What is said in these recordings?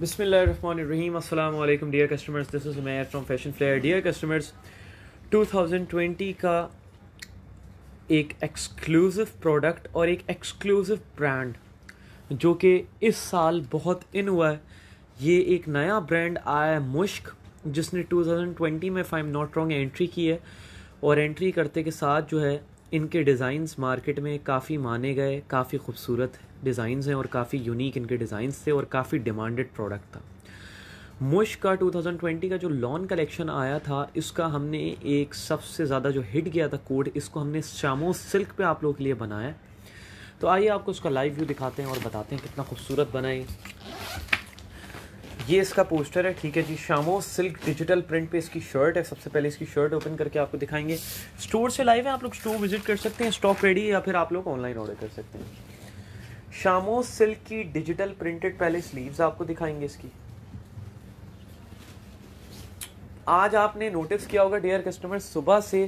बिसमीम Assalamu dear customers this is is Umair Fashion Flair dear customers 2020 का एक exclusive product और एक एक्सक्लूसिव ब्रांड जो कि इस साल बहुत इन हुआ है ये एक नया ब्रांड आया है मुश्क जिसने 2020 में फाइम नॉट रॉन्ग एंट्री की है और एंट्री करते के साथ जो है इनके डिज़ाइंस मार्केट में काफ़ी माने गए काफ़ी खूबसूरत डिज़ाइन हैं और काफ़ी यूनिक इनके डिज़ाइंस थे और काफ़ी डिमांडेड प्रोडक्ट था मुश का 2020 का जो लॉन कलेक्शन आया था इसका हमने एक सबसे ज़्यादा जो हिट गया था कोड इसको हमने शामो सिल्क पे आप लोगों के लिए बनाया तो आइए आपको इसका लाइव व्यू दिखाते हैं और बताते हैं कितना खूबसूरत बना है ये इसका पोस्टर है ठीक है जी शामो सिल्क डिजिटल प्रिंट पे इसकी शर्ट है सबसे पहले इसकी शर्ट ओपन करके आपको दिखाएंगे स्टोर से लाइव है आप लोग स्टोर विजिट कर सकते हैं स्टॉक रेडी या फिर आप लोग ऑनलाइन ऑर्डर कर सकते हैं शामो सिल्क की डिजिटल प्रिंटेड पहले स्लीव्स आपको दिखाएंगे इसकी आज आपने नोटिस किया होगा डियर कस्टमर सुबह से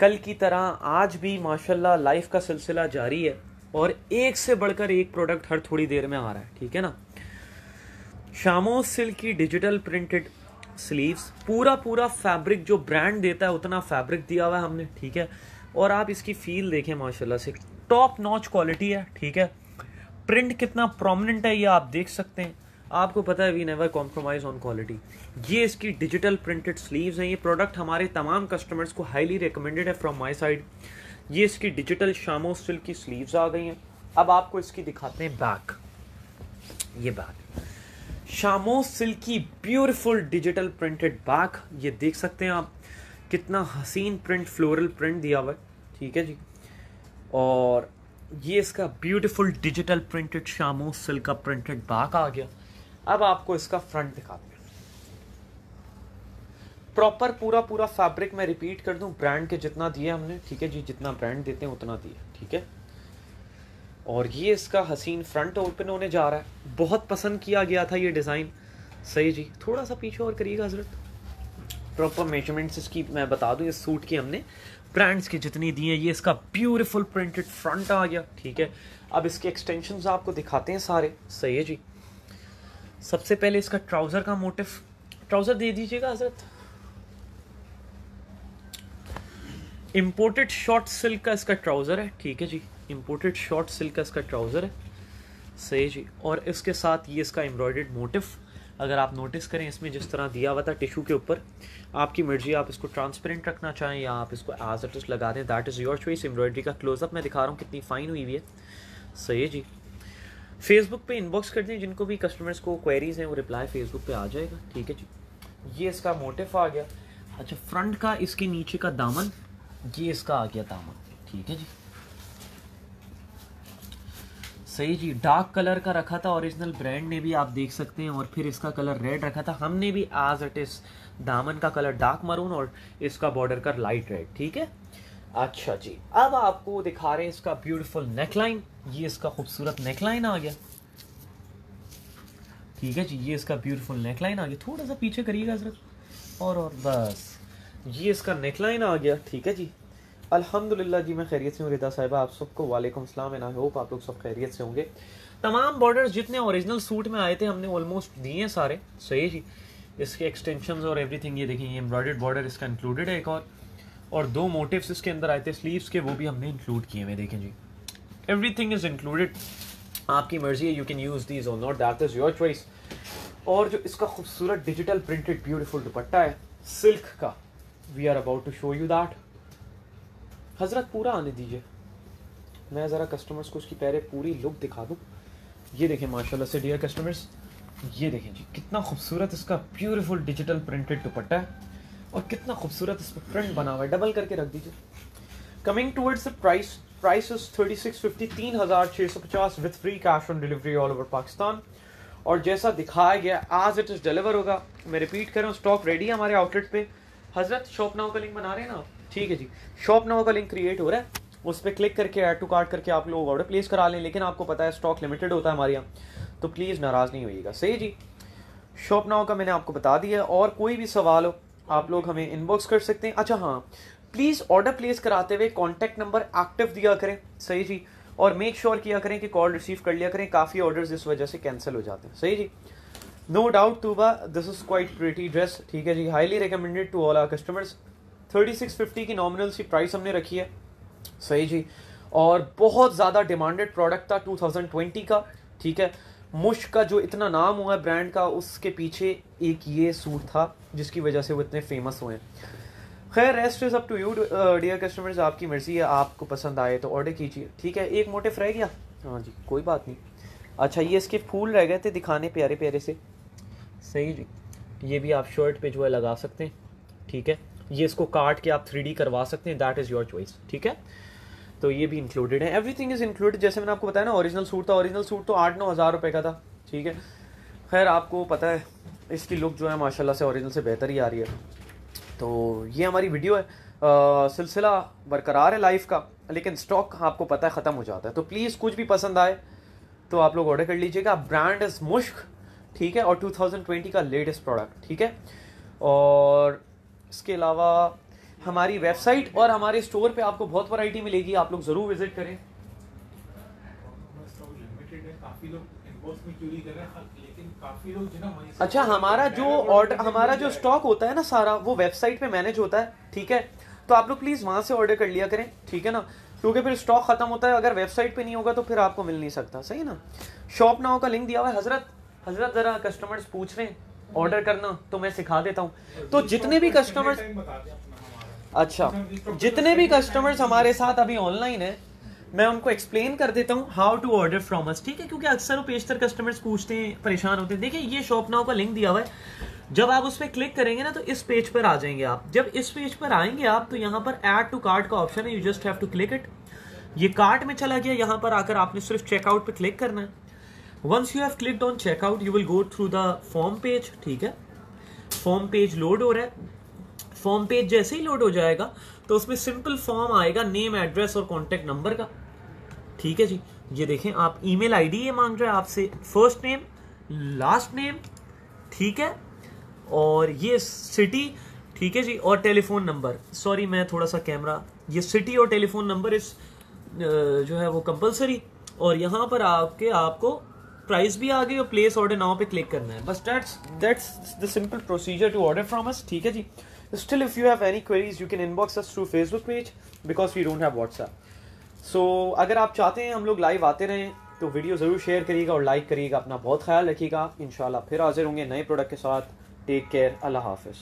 कल की तरह आज भी माशाल्लाह लाइफ का सिलसिला जारी है और एक से बढ़कर एक प्रोडक्ट हर थोड़ी देर में आ रहा है ठीक है ना शामो सिल्क की डिजिटल प्रिंटेड स्लीव्स पूरा पूरा फैब्रिक जो ब्रांड देता है उतना फैब्रिक दिया हुआ है हमने ठीक है और आप इसकी फील देखें माशाल्लाह से टॉप नॉच क्वालिटी है ठीक है प्रिंट कितना प्रोमिनेंट है ये आप देख सकते हैं आपको पता है we never compromise on quality ये इसकी डिजिटल प्रिंटेड स्लीव्स हैं ये प्रोडक्ट हमारे तमाम कस्टमर्स को हाईली रिकमेंडेड है फ्रॉम माई साइड ये इसकी डिजिटल शामो सिल्क की स्लीव्स आ गई हैं अब आपको इसकी दिखाते हैं बैक ये बैक शामो सिल्क की ब्यूटिफुल डिजिटल प्रिंटेड बैक ये देख सकते हैं आप कितना हसीन प्रिंट फ्लोरल प्रिंट दिया हुआ है ठीक है जी और ये इसका ब्यूटीफुल डिजिटल प्रिंटेड शामो सिल्क का प्रिंटेड बाक आ गया अब आपको इसका फ्रंट दिखाते हैं प्रॉपर पूरा पूरा फैब्रिक मैं रिपीट कर दूं ब्रांड के जितना दिए हमने ठीक है जी जितना ब्रांड देते हैं उतना दिए ठीक है और ये इसका हसीन फ्रंट ओपन होने जा रहा है बहुत पसंद किया गया था ये डिज़ाइन सही जी थोड़ा सा पीछे और करिएगा हजरत प्रॉपर मेजरमेंट्स इसकी मैं बता दूं इस सूट की हमने ब्रांड्स की जितनी दी हैं ये इसका ब्यूटीफुल प्रिंटेड फ्रंट आ गया ठीक है अब इसके एक्सटेंशन आपको दिखाते हैं सारे सही है जी सबसे पहले इसका ट्राउज़र का मोटिफ ट्राउज़र दे दीजिएगा हजरत इम्पोर्टेड शॉर्ट सिल्क का इसका ट्राउज़र है ठीक है जी इम्पोर्टेड शॉर्ट सिल्क का इसका ट्राउज़र है सही जी और इसके साथ ये इसका एम्ब्रॉयड मोटिफ अगर आप नोटिस करें इसमें जिस तरह दिया हुआ था टिशू के ऊपर आपकी मर्जी आप इसको ट्रांसपेरेंट रखना चाहें या आप इसको एज इट लगा दें that is your choice embroidery का क्लोजअप मैं दिखा रहा हूँ कितनी फ़ाइन हुई हुई है सही है जी फेसबुक पे इनबॉक्स कर दें जिनको भी कस्टमर्स को क्वेरीज हैं वो रिप्लाई फेसबुक पे आ जाएगा ठीक है जी ये इसका मोटिफ आ गया अच्छा फ्रंट का इसके नीचे का दामन ये इसका आ गया दामन ठीक है जी सही जी डार्क कलर का रखा था ओरिजिनल ब्रांड ने भी आप देख सकते हैं और फिर इसका कलर रेड रखा था हमने भी आज इट इस दामन का कलर डार्क मरून और इसका बॉर्डर का लाइट रेड ठीक है अच्छा जी अब आपको दिखा रहे हैं इसका ब्यूटीफुल नेकलाइन ये इसका खूबसूरत नेकलाइन आ गया ठीक है जी ये इसका ब्यूटीफुल नेकलाइन आ गया थोड़ा सा पीछे करिएगा जरा और और बस ये इसका नेकलाइन आ गया ठीक है जी अल्हम्दुलिल्लाह जी मैं खैरियत से हूँ रिदा साहिबा आप सबको वालेकुम सलाम एंड आई होप आप लोग सब खैरियत से होंगे तमाम बॉर्डर्स जितने ओरिजिनल सूट में आए थे हमने ऑलमोस्ट दिए हैं सारे सही जी इसके एक्सटेंशन और एवरीथिंग ये देखिए एम्ब्रॉयडर्ड बॉर्डर इसका इंक्लूडेड है एक और और दो मोटिव्स इसके अंदर आए थे स्लीव्स के वो भी हमने इंक्लूड किए हुए देखें जी एवरीथिंग इज़ इंक्लूडेड आपकी मर्जी है you can use these or not that is your choice और जो इसका खूबसूरत डिजिटल प्रिंटेड ब्यूटीफुल दुपट्टा है सिल्क का we are about to show you that हज़रत पूरा आने दीजिए मैं ज़रा कस्टमर्स को उसकी पैरें पूरी लुक दिखा दूँ ये देखें माशाल्लाह से डियर कस्टमर्स ये देखें जी कितना खूबसूरत इसका ब्यूटीफुल डिजिटल प्रिंटेड दुपट्टा है और कितना खूबसूरत इस पर प्रिंट बना हुआ है डबल करके रख दीजिए coming towards the price price thirty six fifty तीन हज़ार छः सौ पचास with free cash on delivery all over Pakistan और जैसा दिखाया गया आज इट इज़ डिलीवर होगा मैं रिपीट कर रहा हूँ स्टॉक रेडी है हमारे आउटलेट पे हज़रत शॉप नाउ का लिंक बना रहे हैं ना आप ठीक है जी शॉप नाउ का लिंक क्रिएट हो रहा है उस पर क्लिक करके ऐड टू कार्ड करके आप लोग ऑर्डर प्लेस करा लें लेकिन आपको पता है स्टॉक लिमिटेड होता है हमारे यहाँ तो प्लीज़ नाराज़ नहीं होइएगा सही जी शॉप नाव का मैंने आपको बता दिया और कोई भी सवाल हो आप लोग हमें इनबॉक्स कर सकते हैं अच्छा हाँ प्लीज़ ऑर्डर प्लेस कराते हुए कॉन्टैक्ट नंबर एक्टिव दिया करें सही जी और मेक श्योर sure किया करें कि कॉल रिसीव कर लिया करें काफ़ी ऑर्डर्स इस वजह से कैंसिल हो जाते हैं सही जी no doubt Tooba this is quite pretty dress ठीक है जी highly recommended to all our customers thirty six fifty की नॉमिनल सी प्राइस हमने रखी है सही जी और बहुत ज़्यादा डिमांडेड प्रोडक्ट था 2020 का ठीक है मुश का जो इतना नाम हुआ है ब्रांड का उसके पीछे एक ये सूट था जिसकी वजह से वो इतने फेमस हुए हैं खैर rest is up to you dear customers आपकी मर्ज़ी है आपको पसंद आए तो ऑर्डर कीजिए ठीक है एक मोटिफ रह गया हाँ जी कोई बात नहीं अच्छा ये इसके फूल रह गए थे दिखाने प्यारे प्यारे से सही जी ये भी आप शर्ट पे जो है लगा सकते हैं ठीक है ये इसको काट के आप थ्री करवा सकते हैं दैट इज़ योर चॉइस ठीक है तो ये भी इंक्लूडेड है एवरीथिंग इज़ इंक्लूडेड जैसे मैंने आपको बताया ना ओरिजिनल सूट था ओरिजिनल सूट तो आठ नौ हज़ार रुपये का था ठीक है खैर आपको पता है इसकी लुक जो है माशाल्लाह से ओरिजिनल से बेहतर ही आ रही है तो ये हमारी वीडियो है सिलसिला बरकरार है लाइफ का लेकिन स्टॉक आपको पता है ख़त्म हो जाता है तो प्लीज़ कुछ भी पसंद आए तो आप लोग ऑर्डर कर लीजिएगा ब्रांड इज़ मुश्क ठीक है और 2020 का लेटेस्ट प्रोडक्ट ठीक है और इसके अलावा हमारी वेबसाइट और हमारे स्टोर पे आपको बहुत वैरायटी मिलेगी आप लोग ज़रूर विजिट करें अच्छा हमारा जो ऑर्डर हमारा जो स्टॉक होता है ना सारा वो वेबसाइट पे मैनेज होता है ठीक है तो आप लोग प्लीज़ वहां से ऑर्डर कर लिया करें ठीक है ना क्योंकि फिर स्टॉक ख़त्म होता है अगर वेबसाइट पे नहीं होगा तो फिर आपको मिल नहीं सकता सही ना शॉप नाव का लिंक दिया हुआ है हज़रत हज़रत ज़रा कस्टमर्स पूछ रहे हैं ऑर्डर करना तो मैं सिखा देता हूँ तो जितने भी कस्टमर्स अच्छा जितने भी कस्टमर्स हमारे साथ अभी ऑनलाइन है मैं उनको एक्सप्लेन कर देता हूँ how to order from us ठीक है क्योंकि अक्सर वो पेशतर कस्टमर्स पूछते हैं परेशान होते हैं देखिए ये शॉप नाउ का लिंक दिया हुआ है जब आप उस पर क्लिक करेंगे ना तो इस पेज पर आ जाएंगे आप जब इस पेज पर आएंगे आप तो यहाँ पर एड टू कार्ड का ऑप्शन है you just have to click it ये कार्ड में चला गया यहाँ पर आकर आपने सिर्फ चेकआउट पर क्लिक करना है once you have click on checkout you will go through the form page ठीक है फॉर्म पेज लोड हो रहा है फॉर्म पेज जैसे ही लोड हो जाएगा तो उसमें सिंपल फॉर्म आएगा नेम एड्रेस और कॉन्टेक्ट नंबर का ठीक है जी ये देखें आप ई मेल आई डी ये मांग रहे हैं आपसे फर्स्ट नेम लास्ट नेम ठीक है और ये सिटी ठीक है जी और टेलीफोन नंबर सॉरी मैं थोड़ा सा कैमरा ये सिटी और टेलीफोन नंबर इस जो है वो कंपलसरी और यहाँ पर आपके आपको प्राइस भी आ गई और प्लेस ऑर्डर नाउ पे क्लिक करना है बस that's that's the simple procedure to order from us ठीक है जी still if you have any queries you can inbox us through Facebook page because we don't have WhatsApp so अगर आप चाहते हैं हम लोग लाइव आते रहें तो वीडियो ज़रूर शेयर करिएगा और लाइक करिएगा अपना बहुत ख्याल रखिएगा इन फिर हाजिर होंगे नए प्रोडक्ट के साथ टेक केयर अल्लाह हाफिज़